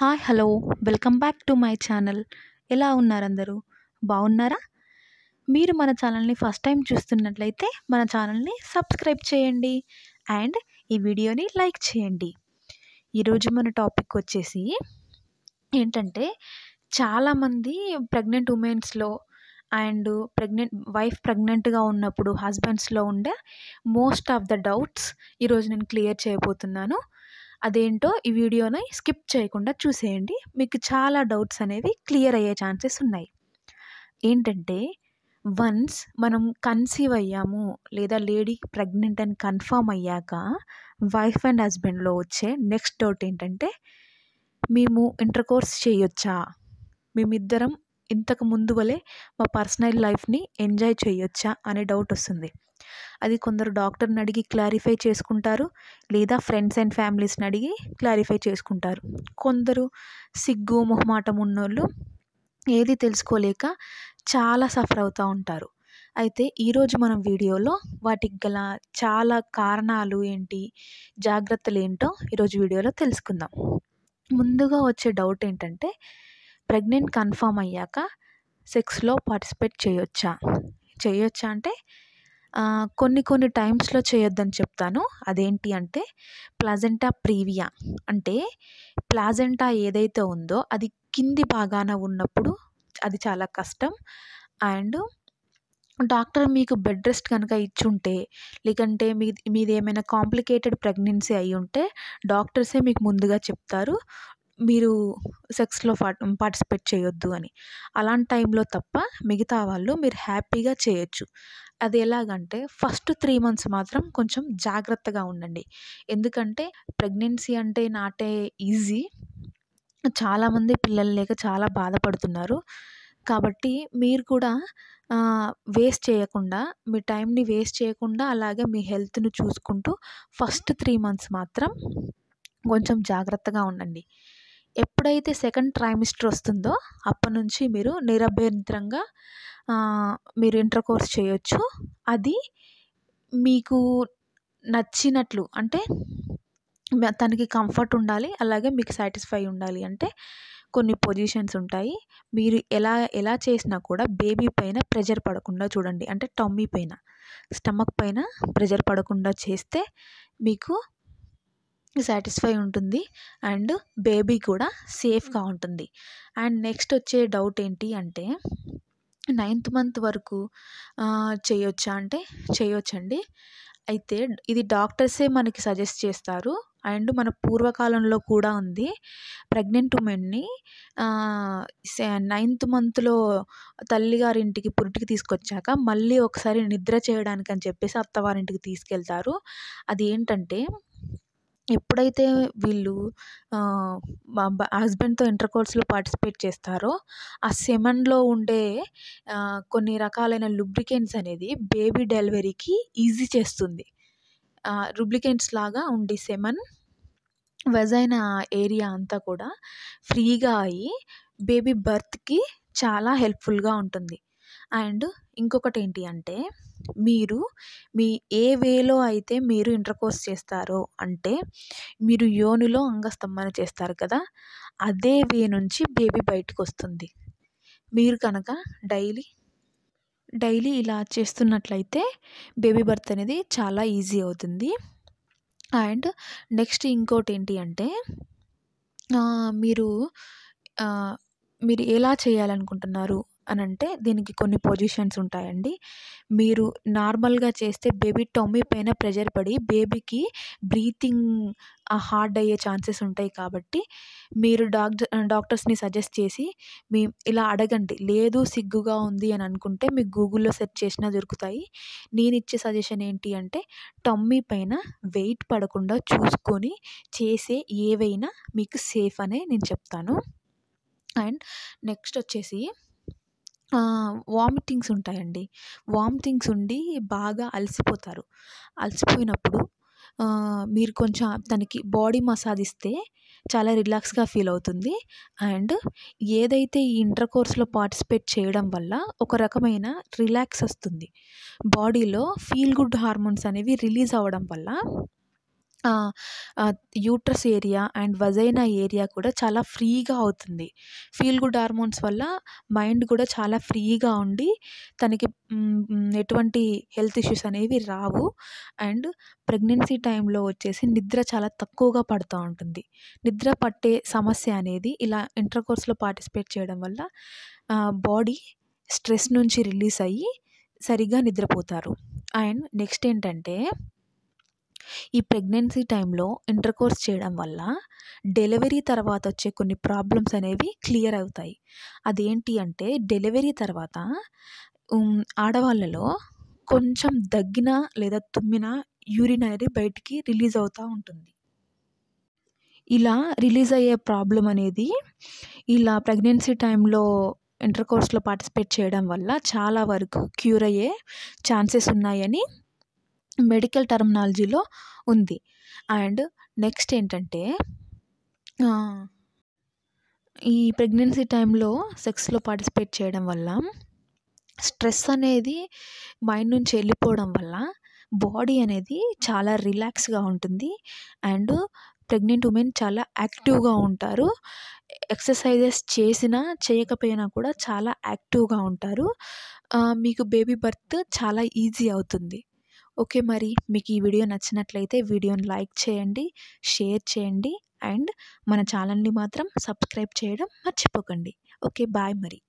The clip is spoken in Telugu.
hi hello welcome back to my channel ఎలా ఉన్నారు అందరూ బాగున్నారా మీరు మన ఛానల్ని ఫస్ట్ టైం చూస్తున్నట్లయితే మన ఛానల్ని సబ్స్క్రైబ్ చేయండి అండ్ ఈ వీడియోని లైక్ చేయండి ఈరోజు మన టాపిక్ వచ్చేసి ఏంటంటే చాలామంది ప్రెగ్నెంట్ ఉమెన్స్లో అండ్ ప్రెగ్నెంట్ వైఫ్ ప్రెగ్నెంట్గా ఉన్నప్పుడు హస్బెండ్స్లో ఉండే మోస్ట్ ఆఫ్ ద డౌట్స్ ఈరోజు నేను క్లియర్ చేయబోతున్నాను అదేంటో ఈ వీడియోని స్కిప్ చేయకుండా చూసేయండి మీకు చాలా డౌట్స్ అనేవి క్లియర్ అయ్యే ఛాన్సెస్ ఉన్నాయి ఏంటంటే వన్స్ మనం కన్సీవ్ అయ్యాము లేదా లేడీ ప్రెగ్నెంట్ అని కన్ఫామ్ అయ్యాక వైఫ్ అండ్ హస్బెండ్లో వచ్చే నెక్స్ట్ డౌట్ ఏంటంటే మేము ఇంటర్కోర్స్ చేయొచ్చా మేమిద్దరం ఇంతకు ముందు వలె మా పర్సనల్ లైఫ్ని ఎంజాయ్ చేయొచ్చా అనే డౌట్ వస్తుంది అది కొందరు డాక్టర్ని అడిగి క్లారిఫై చేసుకుంటారు లేదా ఫ్రెండ్స్ అండ్ ఫ్యామిలీస్ని అడిగి క్లారిఫై చేసుకుంటారు కొందరు సిగ్గు మొహమాటం ఉన్నోళ్ళు ఏది తెలుసుకోలేక చాలా సఫర్ అవుతూ ఉంటారు అయితే ఈరోజు మనం వీడియోలో వాటికి గల చాలా కారణాలు ఏంటి జాగ్రత్తలు ఏంటో ఈరోజు వీడియోలో తెలుసుకుందాం ముందుగా వచ్చే డౌట్ ఏంటంటే ప్రెగ్నెంట్ కన్ఫామ్ అయ్యాక సెక్స్లో పార్టిసిపేట్ చేయొచ్చా చేయొచ్చా అంటే కొన్ని కొన్ని టైమ్స్లో చేయొద్దని చెప్తాను అదేంటి అంటే ప్లాజెంటా ప్రీవియా అంటే ప్లాజెంటా ఏదైతే ఉందో అది కింది భాగాన ఉన్నప్పుడు అది చాలా కష్టం అండ్ డాక్టర్ మీకు బెడ్ రెస్ట్ కనుక ఇచ్చుంటే లేకంటే మీ మీది ఏమైనా కాంప్లికేటెడ్ ప్రెగ్నెన్సీ అయి ఉంటే డాక్టర్సే మీకు ముందుగా చెప్తారు మీరు సెక్స్లో పార్టిసిపేట్ చేయొద్దు అని అలాంటి టైంలో తప్ప మిగతా వాళ్ళు మీరు హ్యాపీగా చేయొచ్చు అది ఎలాగంటే ఫస్ట్ త్రీ మంత్స్ మాత్రం కొంచెం జాగ్రత్తగా ఉండండి ఎందుకంటే ప్రెగ్నెన్సీ అంటే నాటే ఈజీ చాలామంది పిల్లలు లేక చాలా బాధపడుతున్నారు కాబట్టి మీరు కూడా వేస్ట్ చేయకుండా మీ టైంని వేస్ట్ చేయకుండా అలాగే మీ హెల్త్ను చూసుకుంటూ ఫస్ట్ త్రీ మంత్స్ మాత్రం కొంచెం జాగ్రత్తగా ఉండండి ఎప్పుడైతే సెకండ్ ట్రైమిస్టర్ వస్తుందో అప్పటి నుంచి మీరు నిరభ్యంతరంగా మీరు ఇంటర్ కోర్స్ చేయొచ్చు అది మీకు నచ్చినట్లు అంటే తనకి కంఫర్ట్ ఉండాలి అలాగే మీకు సాటిస్ఫై ఉండాలి అంటే కొన్ని పొజిషన్స్ ఉంటాయి మీరు ఎలా ఎలా చేసినా కూడా బేబీ పైన ప్రెజర్ పడకుండా చూడండి అంటే టమ్మీ పైన స్టమక్ పైన ప్రెజర్ పడకుండా చేస్తే మీకు సాటిస్ఫై ఉంటుంది అండ్ బేబీ కూడా సేఫ్గా ఉంటుంది అండ్ నెక్స్ట్ వచ్చే డౌట్ ఏంటి అంటే నైన్త్ మంత్ వరకు చేయొచ్చా అంటే చేయొచ్చండి అయితే ఇది డాక్టర్సే మనకి సజెస్ట్ చేస్తారు అండ్ మన పూర్వకాలంలో కూడా ఉంది ప్రెగ్నెంట్ ఉమెన్ని నైన్త్ మంత్లో తల్లిగారింటికి పురిటికి తీసుకొచ్చాక మళ్ళీ ఒకసారి నిద్ర చేయడానికి అని చెప్పేసి అత్తవారింటికి తీసుకెళ్తారు అది ఏంటంటే ఎప్పుడైతే వీళ్ళు హస్బెండ్తో ఇంటర్ కోర్స్లో పార్టిసిపేట్ చేస్తారో ఆ సెమన్లో ఉండే కొన్ని రకాలైన లుబ్రికెంట్స్ అనేది బేబీ డెలివరీకి ఈజీ చేస్తుంది రుబ్లికెంట్స్ లాగా ఉండే సెమన్ వెజైన ఏరియా అంతా కూడా ఫ్రీగా అయ్యి బేబీ బర్త్కి చాలా హెల్ప్ఫుల్గా ఉంటుంది అండ్ ఇంకొకటి ఏంటి అంటే మీరు మీ ఏ వేలో అయితే మీరు ఇంటర్కోర్స్ చేస్తారో అంటే మీరు యోనిలో అంగస్తంభన చేస్తారు కదా అదే వే నుంచి బేబీ బయటకు వస్తుంది మీరు కనుక డైలీ డైలీ ఇలా చేస్తున్నట్లయితే బేబీ బర్త్ అనేది చాలా ఈజీ అవుతుంది అండ్ నెక్స్ట్ ఇంకోటి ఏంటి అంటే మీరు మీరు ఎలా చేయాలనుకుంటున్నారు అని అంటే దీనికి కొన్ని పొజిషన్స్ ఉంటాయండి మీరు నార్మల్గా చేస్తే బేబీ టమ్మీ పైన ప్రెజర్ పడి బేబీకి బ్రీతింగ్ హార్డ్ అయ్యే ఛాన్సెస్ ఉంటాయి కాబట్టి మీరు డాక్టర్ డాక్టర్స్ని సజెస్ట్ చేసి మీ ఇలా అడగండి లేదు సిగ్గుగా ఉంది అని అనుకుంటే మీకు గూగుల్లో సెర్చ్ చేసినా దొరుకుతాయి నేను ఇచ్చే సజెషన్ ఏంటి అంటే టమ్మీ పైన వెయిట్ పడకుండా చూసుకొని చేసే ఏవైనా మీకు సేఫ్ అనే నేను చెప్తాను అండ్ నెక్స్ట్ వచ్చేసి వామిటింగ్స్ ఉంటాయండి వామిటింగ్స్ ఉండి బాగా అలసిపోతారు అలసిపోయినప్పుడు మీరు కొంచెం తనకి బాడీ మసాజ్ ఇస్తే చాలా రిలాక్స్గా ఫీల్ అవుతుంది అండ్ ఏదైతే ఈ ఇంటర్ కోర్స్లో పార్టిసిపేట్ చేయడం వల్ల ఒక రకమైన రిలాక్స్ వస్తుంది బాడీలో ఫీల్ గుడ్ హార్మోన్స్ అనేవి రిలీజ్ అవ్వడం వల్ల uterus area and vagina area కూడా చాలా ఫ్రీగా అవుతుంది ఫీల్ గుడ్ హార్మోన్స్ వల్ల మైండ్ కూడా చాలా ఫ్రీగా ఉండి తనకి ఎటువంటి హెల్త్ ఇష్యూస్ అనేవి రావు అండ్ ప్రెగ్నెన్సీ టైంలో వచ్చేసి నిద్ర చాలా తక్కువగా పడుతూ ఉంటుంది నిద్ర పట్టే సమస్య అనేది ఇలా ఇంటర్ కోర్స్లో పార్టిసిపేట్ చేయడం వల్ల బాడీ స్ట్రెస్ నుంచి రిలీజ్ అయ్యి సరిగ్గా నిద్రపోతారు అండ్ నెక్స్ట్ ఏంటంటే ఈ ప్రెగ్నెన్సీ టైంలో ఇంటర్కోర్స్ చేయడం వల్ల డెలివరీ తర్వాత వచ్చే కొన్ని ప్రాబ్లమ్స్ అనేవి క్లియర్ అవుతాయి అదేంటి అంటే డెలివరీ తర్వాత ఆడవాళ్ళలో కొంచెం దగ్గిన లేదా తుమ్మిన యూరిన్ అనేది బయటికి రిలీజ్ అవుతూ ఉంటుంది ఇలా రిలీజ్ అయ్యే ప్రాబ్లం అనేది ఇలా ప్రెగ్నెన్సీ టైంలో ఇంటర్ కోర్స్లో పార్టిసిపేట్ చేయడం వల్ల చాలా వరకు క్యూర్ అయ్యే ఛాన్సెస్ ఉన్నాయని మెడికల్ టర్మినాలజీలో ఉంది అండ్ నెక్స్ట్ ఏంటంటే ఈ ప్రెగ్నెన్సీ టైంలో సెక్స్లో పార్టిసిపేట్ చేయడం వల్ల స్ట్రెస్ అనేది మైండ్ నుంచి వెళ్ళిపోవడం వల్ల బాడీ అనేది చాలా రిలాక్స్గా ఉంటుంది అండ్ ప్రెగ్నెంట్ ఉమెన్ చాలా యాక్టివ్గా ఉంటారు ఎక్సర్సైజెస్ చేసినా చేయకపోయినా కూడా చాలా యాక్టివ్గా ఉంటారు మీకు బేబీ బర్త్ చాలా ఈజీ అవుతుంది ఓకే మరి మీకు ఈ వీడియో నచ్చినట్లయితే వీడియోని లైక్ చేయండి షేర్ చేయండి అండ్ మన ఛానల్ని మాత్రం సబ్స్క్రైబ్ చేయడం మర్చిపోకండి ఓకే బాయ్ మరి